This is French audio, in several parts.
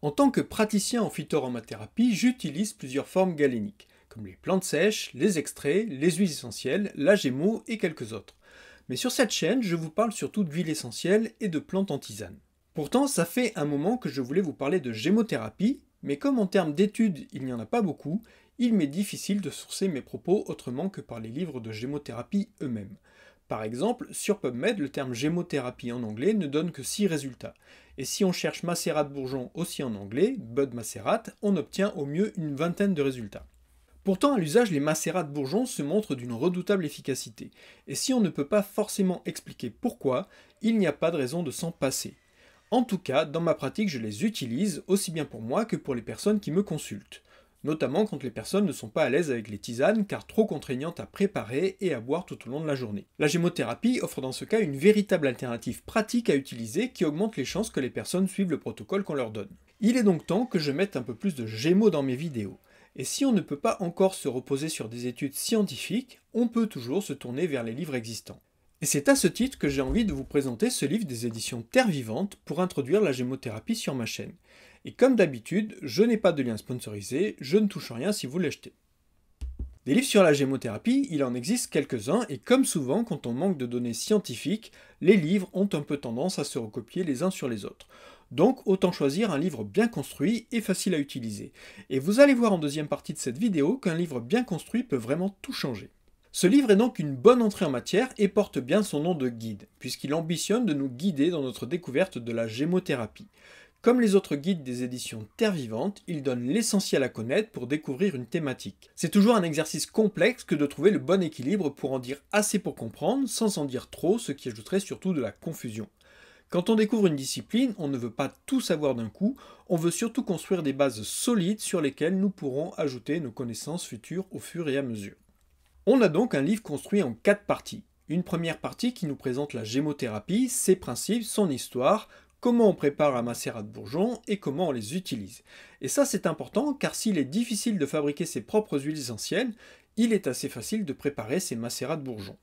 En tant que praticien en phytorhomathérapie, j'utilise plusieurs formes galéniques, comme les plantes sèches, les extraits, les huiles essentielles, la gémeaux et quelques autres. Mais sur cette chaîne, je vous parle surtout d'huiles essentielles et de plantes en tisane. Pourtant, ça fait un moment que je voulais vous parler de gémothérapie, mais comme en termes d'études il n'y en a pas beaucoup, il m'est difficile de sourcer mes propos autrement que par les livres de gémothérapie eux-mêmes. Par exemple, sur PubMed, le terme gémothérapie en anglais ne donne que 6 résultats. Et si on cherche Macérat Bourgeon aussi en anglais, Bud macérate », on obtient au mieux une vingtaine de résultats. Pourtant, à l'usage, les macérats de bourgeons se montrent d'une redoutable efficacité, et si on ne peut pas forcément expliquer pourquoi, il n'y a pas de raison de s'en passer. En tout cas, dans ma pratique, je les utilise aussi bien pour moi que pour les personnes qui me consultent notamment quand les personnes ne sont pas à l'aise avec les tisanes car trop contraignantes à préparer et à boire tout au long de la journée. La gémothérapie offre dans ce cas une véritable alternative pratique à utiliser qui augmente les chances que les personnes suivent le protocole qu'on leur donne. Il est donc temps que je mette un peu plus de gémeaux dans mes vidéos. Et si on ne peut pas encore se reposer sur des études scientifiques, on peut toujours se tourner vers les livres existants. Et c'est à ce titre que j'ai envie de vous présenter ce livre des éditions Terre Vivante pour introduire la gémothérapie sur ma chaîne. Et comme d'habitude, je n'ai pas de lien sponsorisé, je ne touche rien si vous l'achetez. Des livres sur la gémothérapie, il en existe quelques-uns et comme souvent quand on manque de données scientifiques, les livres ont un peu tendance à se recopier les uns sur les autres. Donc autant choisir un livre bien construit et facile à utiliser. Et vous allez voir en deuxième partie de cette vidéo qu'un livre bien construit peut vraiment tout changer. Ce livre est donc une bonne entrée en matière et porte bien son nom de guide, puisqu'il ambitionne de nous guider dans notre découverte de la gémothérapie. Comme les autres guides des éditions Terre Vivante, il donne l'essentiel à connaître pour découvrir une thématique. C'est toujours un exercice complexe que de trouver le bon équilibre pour en dire assez pour comprendre, sans en dire trop, ce qui ajouterait surtout de la confusion. Quand on découvre une discipline, on ne veut pas tout savoir d'un coup, on veut surtout construire des bases solides sur lesquelles nous pourrons ajouter nos connaissances futures au fur et à mesure. On a donc un livre construit en quatre parties. Une première partie qui nous présente la gémothérapie, ses principes, son histoire, comment on prépare un macérat de bourgeons et comment on les utilise. Et ça c'est important car s'il est difficile de fabriquer ses propres huiles essentielles, il est assez facile de préparer ses macérats de bourgeons.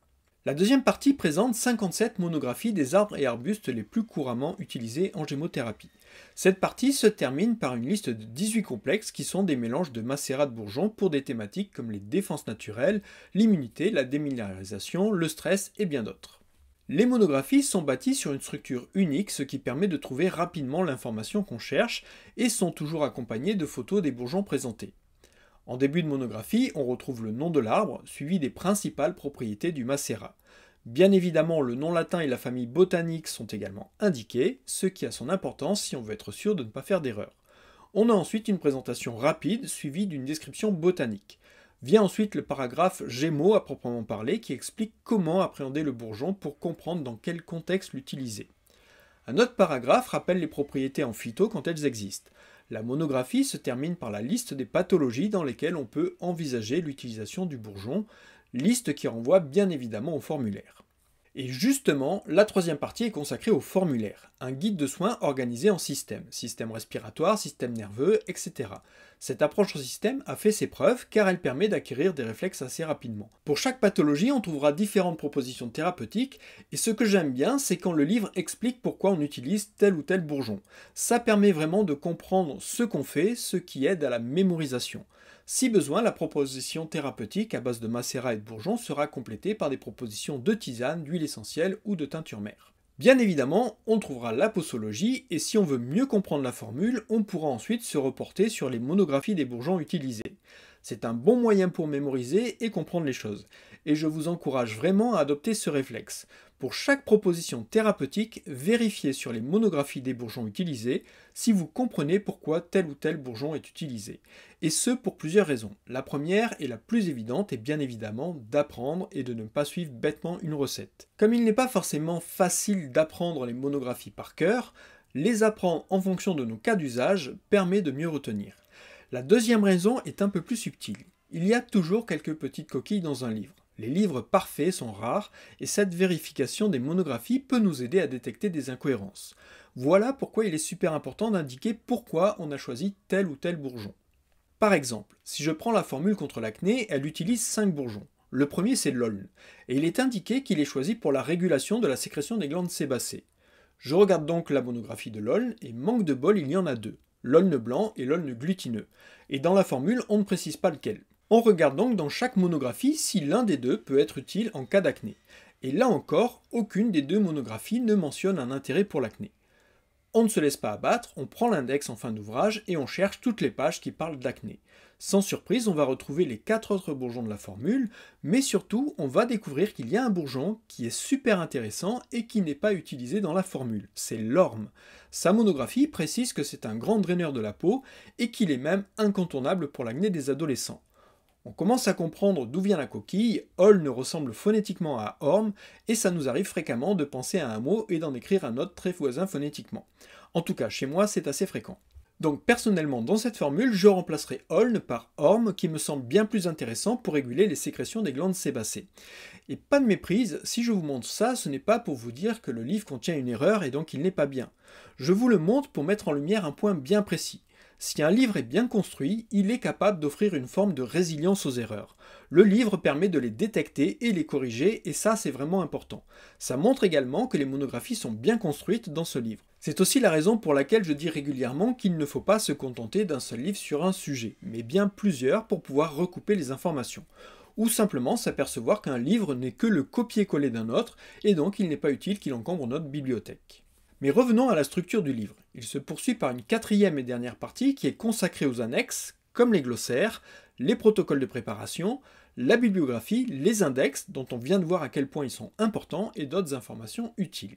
La deuxième partie présente 57 monographies des arbres et arbustes les plus couramment utilisés en gémothérapie. Cette partie se termine par une liste de 18 complexes qui sont des mélanges de macérats de bourgeons pour des thématiques comme les défenses naturelles, l'immunité, la déminéralisation, le stress et bien d'autres. Les monographies sont bâties sur une structure unique, ce qui permet de trouver rapidement l'information qu'on cherche, et sont toujours accompagnées de photos des bourgeons présentés. En début de monographie, on retrouve le nom de l'arbre, suivi des principales propriétés du macérat. Bien évidemment, le nom latin et la famille botanique sont également indiqués, ce qui a son importance si on veut être sûr de ne pas faire d'erreur. On a ensuite une présentation rapide suivie d'une description botanique. Vient ensuite le paragraphe Gémeaux à proprement parler qui explique comment appréhender le bourgeon pour comprendre dans quel contexte l'utiliser. Un autre paragraphe rappelle les propriétés en phyto quand elles existent. La monographie se termine par la liste des pathologies dans lesquelles on peut envisager l'utilisation du bourgeon, liste qui renvoie bien évidemment au formulaire. Et justement, la troisième partie est consacrée au formulaire, un guide de soins organisé en système, système respiratoire, système nerveux, etc. Cette approche au système a fait ses preuves car elle permet d'acquérir des réflexes assez rapidement. Pour chaque pathologie, on trouvera différentes propositions thérapeutiques et ce que j'aime bien, c'est quand le livre explique pourquoi on utilise tel ou tel bourgeon. Ça permet vraiment de comprendre ce qu'on fait, ce qui aide à la mémorisation. Si besoin, la proposition thérapeutique à base de macérat et de bourgeons sera complétée par des propositions de tisane, d'huile essentielle ou de teinture mère. Bien évidemment, on trouvera la posologie et si on veut mieux comprendre la formule, on pourra ensuite se reporter sur les monographies des bourgeons utilisés. C'est un bon moyen pour mémoriser et comprendre les choses. Et je vous encourage vraiment à adopter ce réflexe. Pour chaque proposition thérapeutique, vérifiez sur les monographies des bourgeons utilisés si vous comprenez pourquoi tel ou tel bourgeon est utilisé. Et ce pour plusieurs raisons. La première et la plus évidente est bien évidemment d'apprendre et de ne pas suivre bêtement une recette. Comme il n'est pas forcément facile d'apprendre les monographies par cœur, les apprendre en fonction de nos cas d'usage permet de mieux retenir. La deuxième raison est un peu plus subtile. Il y a toujours quelques petites coquilles dans un livre. Les livres parfaits sont rares et cette vérification des monographies peut nous aider à détecter des incohérences. Voilà pourquoi il est super important d'indiquer pourquoi on a choisi tel ou tel bourgeon. Par exemple, si je prends la formule contre l'acné, elle utilise 5 bourgeons. Le premier c'est LOLN, et il est indiqué qu'il est choisi pour la régulation de la sécrétion des glandes sébacées. Je regarde donc la monographie de LOLN, et manque de bol, il y en a deux l'olne blanc et l'olne glutineux, et dans la formule on ne précise pas lequel. On regarde donc dans chaque monographie si l'un des deux peut être utile en cas d'acné, et là encore, aucune des deux monographies ne mentionne un intérêt pour l'acné. On ne se laisse pas abattre, on prend l'index en fin d'ouvrage et on cherche toutes les pages qui parlent d'acné. Sans surprise, on va retrouver les quatre autres bourgeons de la formule, mais surtout, on va découvrir qu'il y a un bourgeon qui est super intéressant et qui n'est pas utilisé dans la formule, c'est l'orme. Sa monographie précise que c'est un grand draineur de la peau et qu'il est même incontournable pour l'acné des adolescents. On commence à comprendre d'où vient la coquille, Hall ne ressemble phonétiquement à Orme, et ça nous arrive fréquemment de penser à un mot et d'en écrire un autre très voisin phonétiquement. En tout cas, chez moi, c'est assez fréquent. Donc personnellement, dans cette formule, je remplacerai Holn par Orm, qui me semble bien plus intéressant pour réguler les sécrétions des glandes sébacées. Et pas de méprise, si je vous montre ça, ce n'est pas pour vous dire que le livre contient une erreur et donc il n'est pas bien. Je vous le montre pour mettre en lumière un point bien précis. Si un livre est bien construit, il est capable d'offrir une forme de résilience aux erreurs. Le livre permet de les détecter et les corriger, et ça c'est vraiment important. Ça montre également que les monographies sont bien construites dans ce livre. C'est aussi la raison pour laquelle je dis régulièrement qu'il ne faut pas se contenter d'un seul livre sur un sujet, mais bien plusieurs pour pouvoir recouper les informations ou simplement s'apercevoir qu'un livre n'est que le copier-coller d'un autre, et donc il n'est pas utile qu'il encombre notre bibliothèque. Mais revenons à la structure du livre. Il se poursuit par une quatrième et dernière partie qui est consacrée aux annexes, comme les glossaires, les protocoles de préparation, la bibliographie, les index, dont on vient de voir à quel point ils sont importants, et d'autres informations utiles.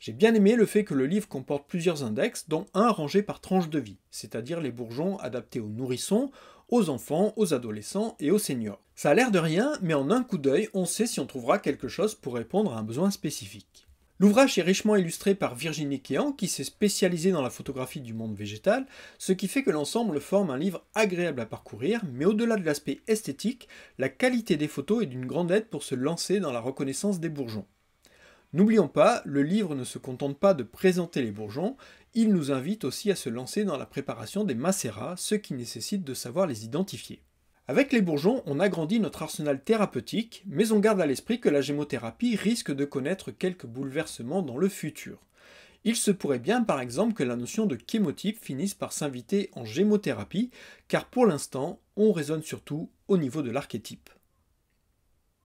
J'ai bien aimé le fait que le livre comporte plusieurs index, dont un rangé par tranche de vie, c'est-à-dire les bourgeons adaptés aux nourrissons, aux enfants, aux adolescents et aux seniors. Ça a l'air de rien, mais en un coup d'œil, on sait si on trouvera quelque chose pour répondre à un besoin spécifique. L'ouvrage est richement illustré par Virginie Kéan, qui s'est spécialisée dans la photographie du monde végétal, ce qui fait que l'ensemble forme un livre agréable à parcourir, mais au-delà de l'aspect esthétique, la qualité des photos est d'une grande aide pour se lancer dans la reconnaissance des bourgeons. N'oublions pas, le livre ne se contente pas de présenter les bourgeons, il nous invite aussi à se lancer dans la préparation des macéras, ce qui nécessite de savoir les identifier. Avec les bourgeons, on agrandit notre arsenal thérapeutique, mais on garde à l'esprit que la gémothérapie risque de connaître quelques bouleversements dans le futur. Il se pourrait bien par exemple que la notion de chémotype finisse par s'inviter en gémothérapie, car pour l'instant, on raisonne surtout au niveau de l'archétype.